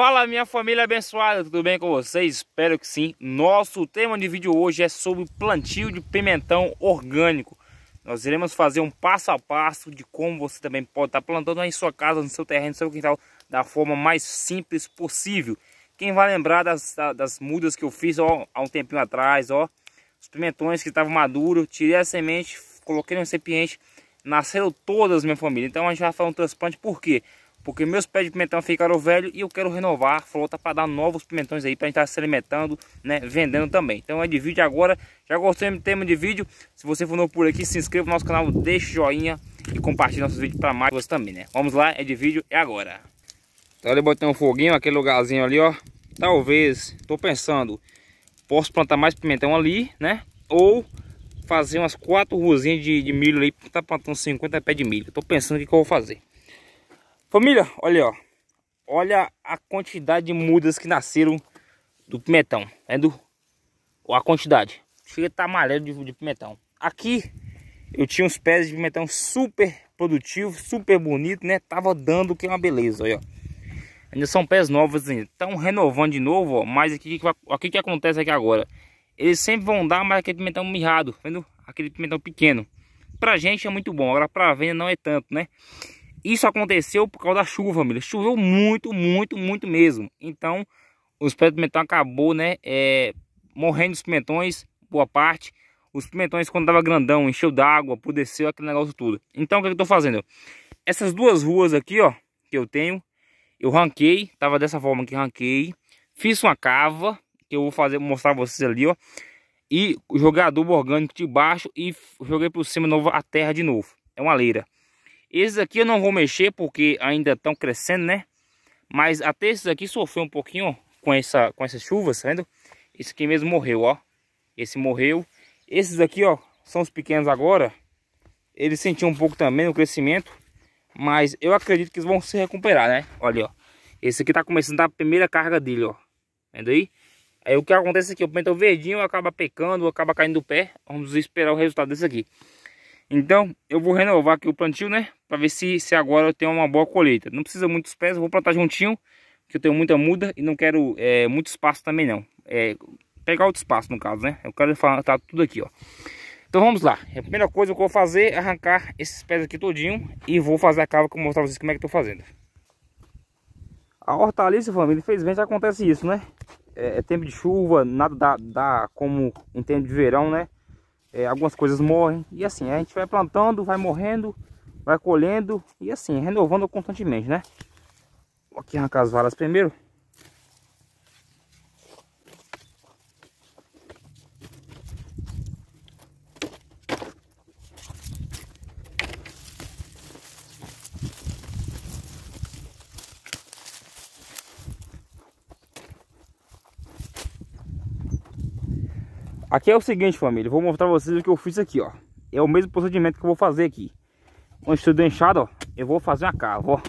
Fala minha família abençoada, tudo bem com vocês? Espero que sim. Nosso tema de vídeo hoje é sobre plantio de pimentão orgânico. Nós iremos fazer um passo a passo de como você também pode estar plantando aí em sua casa, no seu terreno, no seu quintal, da forma mais simples possível. Quem vai lembrar das, das mudas que eu fiz ó, há um tempinho atrás, ó. Os pimentões que estavam maduros, tirei a semente, coloquei no recipiente, nasceram todas, minha família. Então a gente vai fazer um transplante, por quê? Porque meus pés de pimentão ficaram velhos e eu quero renovar a frota tá para dar novos pimentões aí para a gente estar tá se alimentando, né? Vendendo também. Então é de vídeo agora. Já gostei do tema de vídeo? Se você for novo por aqui, se inscreva no nosso canal, deixe joinha e compartilhe nossos vídeos para mais pessoas também, né? Vamos lá, é de vídeo, é agora. Então ali botei um foguinho, aquele lugarzinho ali, ó. Talvez, estou pensando, posso plantar mais pimentão ali, né? Ou fazer umas quatro ruzinhas de, de milho ali, tá plantando 50 pés de milho. Estou pensando o que, que eu vou fazer. Família, olha ó. Olha a quantidade de mudas que nasceram do pimentão. Vendo? Né, a quantidade. Chega a tá amarelo de, de pimentão. Aqui eu tinha uns pés de pimentão super produtivo, super bonito, né? Tava dando que é uma beleza, olha. ó. Ainda são pés novos ainda. Assim, Estão renovando de novo, ó. Mas aqui, aqui que acontece aqui agora? Eles sempre vão dar mais aquele pimentão mirrado, vendo? Aquele pimentão pequeno. Pra gente é muito bom, agora pra venda não é tanto, né? Isso aconteceu por causa da chuva, família. Choveu muito, muito, muito mesmo. Então, os pimentões acabou, né? É, morrendo os pimentões, boa parte. Os pimentões, quando tava grandão, encheu d'água, apodreceu, aquele negócio tudo. Então, o que, é que eu tô fazendo? Essas duas ruas aqui, ó, que eu tenho, eu ranquei. Tava dessa forma que ranquei. Fiz uma cava, que eu vou fazer, mostrar pra vocês ali, ó. E joguei adubo orgânico de baixo e joguei por cima novo a terra de novo. É uma leira. Esses aqui eu não vou mexer porque ainda estão crescendo, né? Mas até esses aqui sofreu um pouquinho com, essa, com essas chuvas, tá vendo? Esse aqui mesmo morreu, ó. Esse morreu. Esses aqui, ó, são os pequenos agora. Eles sentiam um pouco também no crescimento. Mas eu acredito que eles vão se recuperar, né? Olha, ó. Esse aqui tá começando a primeira carga dele, ó. Vendo aí? Aí o que acontece aqui, é o pimentão verdinho acaba pecando, acaba caindo do pé. Vamos esperar o resultado desse aqui. Então, eu vou renovar aqui o plantio, né? Para ver se, se agora eu tenho uma boa colheita. Não precisa muitos pés, eu vou plantar juntinho, que eu tenho muita muda e não quero é, muito espaço também não. É, pegar outro espaço, no caso, né? Eu quero estar tudo aqui, ó. Então vamos lá. A primeira coisa que eu vou fazer é arrancar esses pés aqui todinho e vou fazer a cava que eu mostrar pra vocês como é que eu tô fazendo. A hortaliça, família, infelizmente acontece isso, né? É, é tempo de chuva, nada dá, dá como em tempo de verão, né? é, algumas coisas morrem. E assim, a gente vai plantando, vai morrendo, vai colhendo e assim, renovando constantemente, né? Vou aqui arrancar as varas primeiro. Aqui é o seguinte, família. Vou mostrar vocês o que eu fiz aqui, ó. É o mesmo procedimento que eu vou fazer aqui. Onde estou enxado, ó. Eu vou fazer uma cava, ó.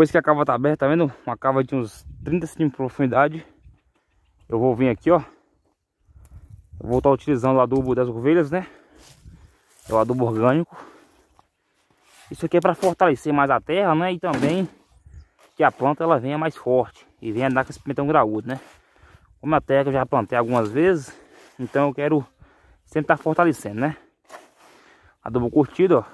Depois que a cava tá aberta, tá vendo? Uma cava de uns 30 centímetros de profundidade. Eu vou vir aqui, ó. Vou estar tá utilizando o adubo das ovelhas, né? É o adubo orgânico. Isso aqui é para fortalecer mais a terra, né? E também que a planta ela venha mais forte e venha dar com esse pimentão graúdo, né? Como a terra que eu já plantei algumas vezes, então eu quero sempre estar tá fortalecendo, né? Adubo curtido, ó.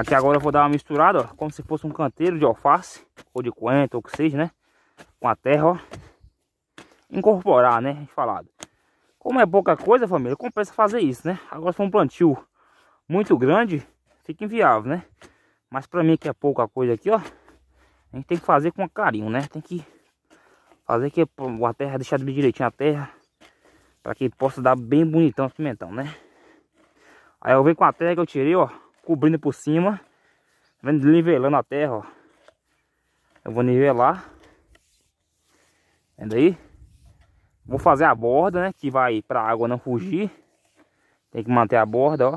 Aqui agora eu vou dar uma misturada, ó, como se fosse um canteiro de alface, ou de coentro, ou o que seja, né? Com a terra, ó. Incorporar, né? Falado. Como é pouca coisa, família, compensa fazer isso, né? Agora se for um plantio muito grande, fica inviável, né? Mas pra mim que é pouca coisa aqui, ó. A gente tem que fazer com carinho, né? Tem que fazer que a terra, deixar bem direitinho a terra. Pra que possa dar bem bonitão o pimentão, né? Aí eu venho com a terra que eu tirei, ó cobrindo por cima. Tá vendo? Nivelando a terra, ó. Eu vou nivelar. Vendo aí? Vou fazer a borda, né? Que vai pra água não fugir. Tem que manter a borda, ó.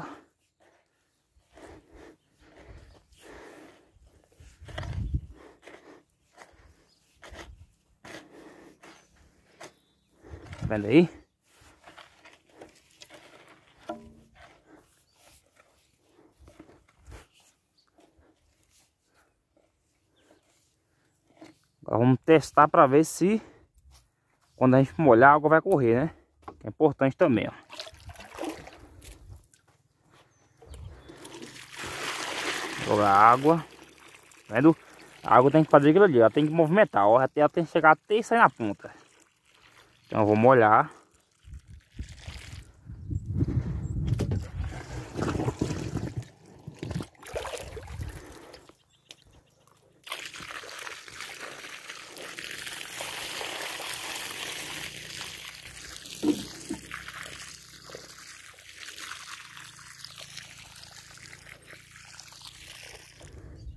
Tá vendo aí? agora Vamos testar para ver se quando a gente molhar a água vai correr, né? É importante também, ó. Jogar água. Tá né, vendo? A água tem que fazer aquilo ali, ela tem que movimentar, ó. Até ela tem que chegar até sair na ponta. Então eu vou molhar.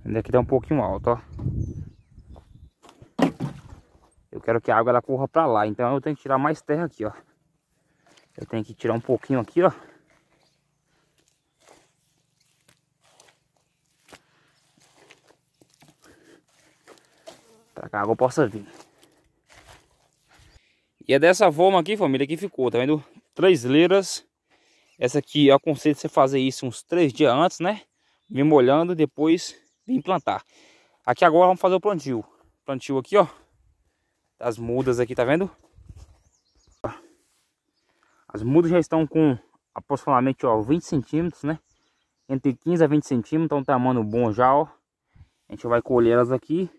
Ainda que tá um pouquinho alto, ó. Eu quero que a água ela corra para lá, então eu tenho que tirar mais terra aqui, ó. Eu tenho que tirar um pouquinho aqui, ó. Para que a água possa vir. E é dessa forma aqui, família, que ficou, tá vendo? Três leiras. Essa aqui eu aconselho você fazer isso uns três dias antes, né? Me molhando, depois vim plantar. Aqui agora vamos fazer o plantio. Plantio aqui, ó. As mudas aqui, tá vendo? As mudas já estão com aproximadamente, ó, 20 centímetros, né? Entre 15 a 20 centímetros, então tá tamanho bom já, ó. A gente vai colher elas aqui.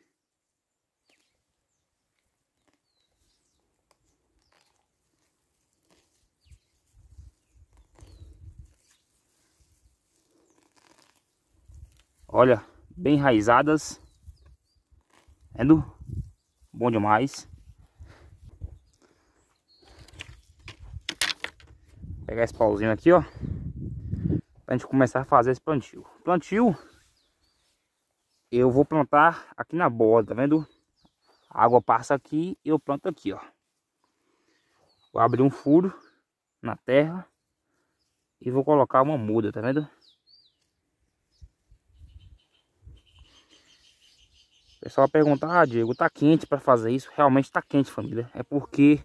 Olha bem enraizadas. Vendo? É bom demais. Vou pegar esse pauzinho aqui, ó. Pra gente começar a fazer esse plantio. Plantio, eu vou plantar aqui na borda, tá vendo? A água passa aqui e eu planto aqui, ó. Vou abrir um furo na terra e vou colocar uma muda, tá vendo? O é pessoal perguntar, ah, Diego, tá quente para fazer isso? Realmente tá quente, família. É porque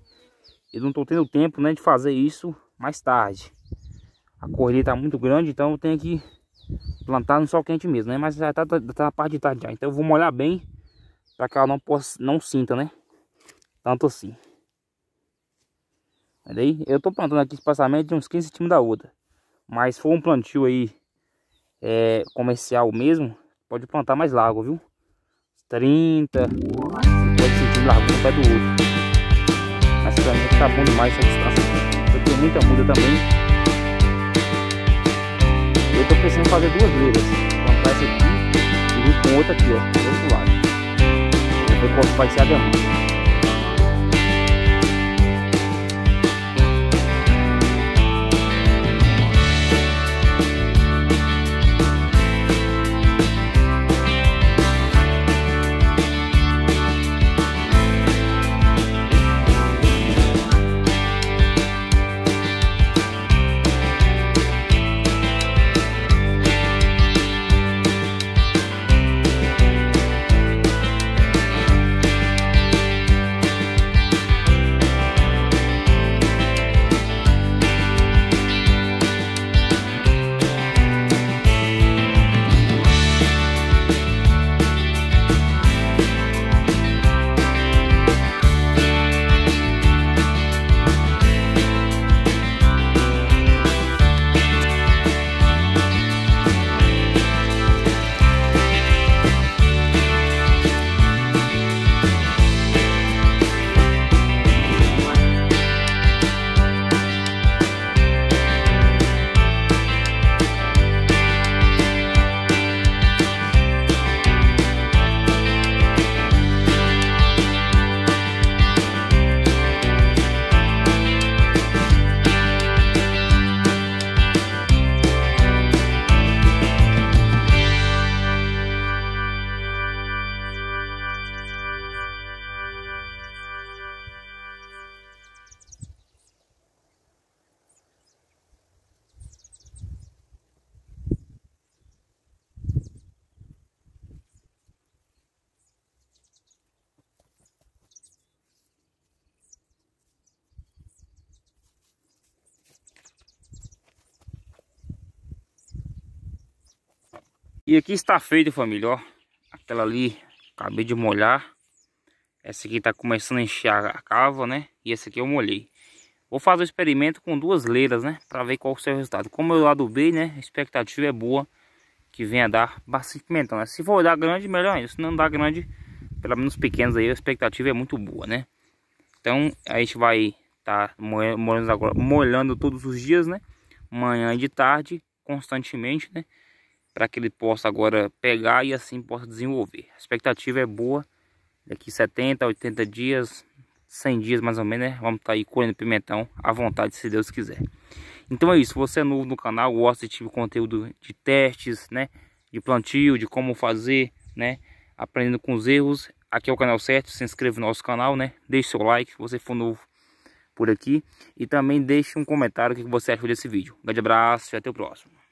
eu não tô tendo tempo, né, de fazer isso mais tarde. A correria tá muito grande, então eu tenho que plantar no sol quente mesmo, né? Mas já tá, tá, tá na parte de tarde já. Então eu vou molhar bem para que ela não, possa, não sinta, né? Tanto assim. Aí, eu tô plantando aqui espaçamento de uns 15 centímetros da outra. Mas se for um plantio aí é, comercial mesmo, pode plantar mais largo, viu? 30, 50 centímetros largura um pé do outro. Mas pra mim tá bom demais essa distância aqui. Eu tenho muita muda também. Eu tô pensando em fazer duas leiras. Plantar essa aqui e vir com outra aqui, ó, do outro lado. Depois vai ser a demanda. E aqui está feito, família, ó. Aquela ali, acabei de molhar. Essa aqui tá começando a encher a cava, né? E essa aqui eu molhei. Vou fazer o experimento com duas leiras, né? Para ver qual é o seu resultado. Como eu adubei, né? A expectativa é boa que venha dar bastante pimentão, né? Se for dar grande, melhor ainda. Se não dar grande, pelo menos pequenos aí, a expectativa é muito boa, né? Então, a gente vai estar tá molhando, agora, molhando todos os dias, né? Manhã e de tarde, constantemente, né? para que ele possa agora pegar e assim possa desenvolver. A expectativa é boa, daqui 70, 80 dias, 100 dias mais ou menos, né? Vamos estar tá aí colhendo pimentão à vontade, se Deus quiser. Então é isso, você é novo no canal, gosta tipo de tipo conteúdo de testes, né? De plantio, de como fazer, né? Aprendendo com os erros. Aqui é o canal certo, se inscreva no nosso canal, né? Deixe seu like se você for novo por aqui. E também deixe um comentário o que você achou desse vídeo. Um grande abraço e até o próximo.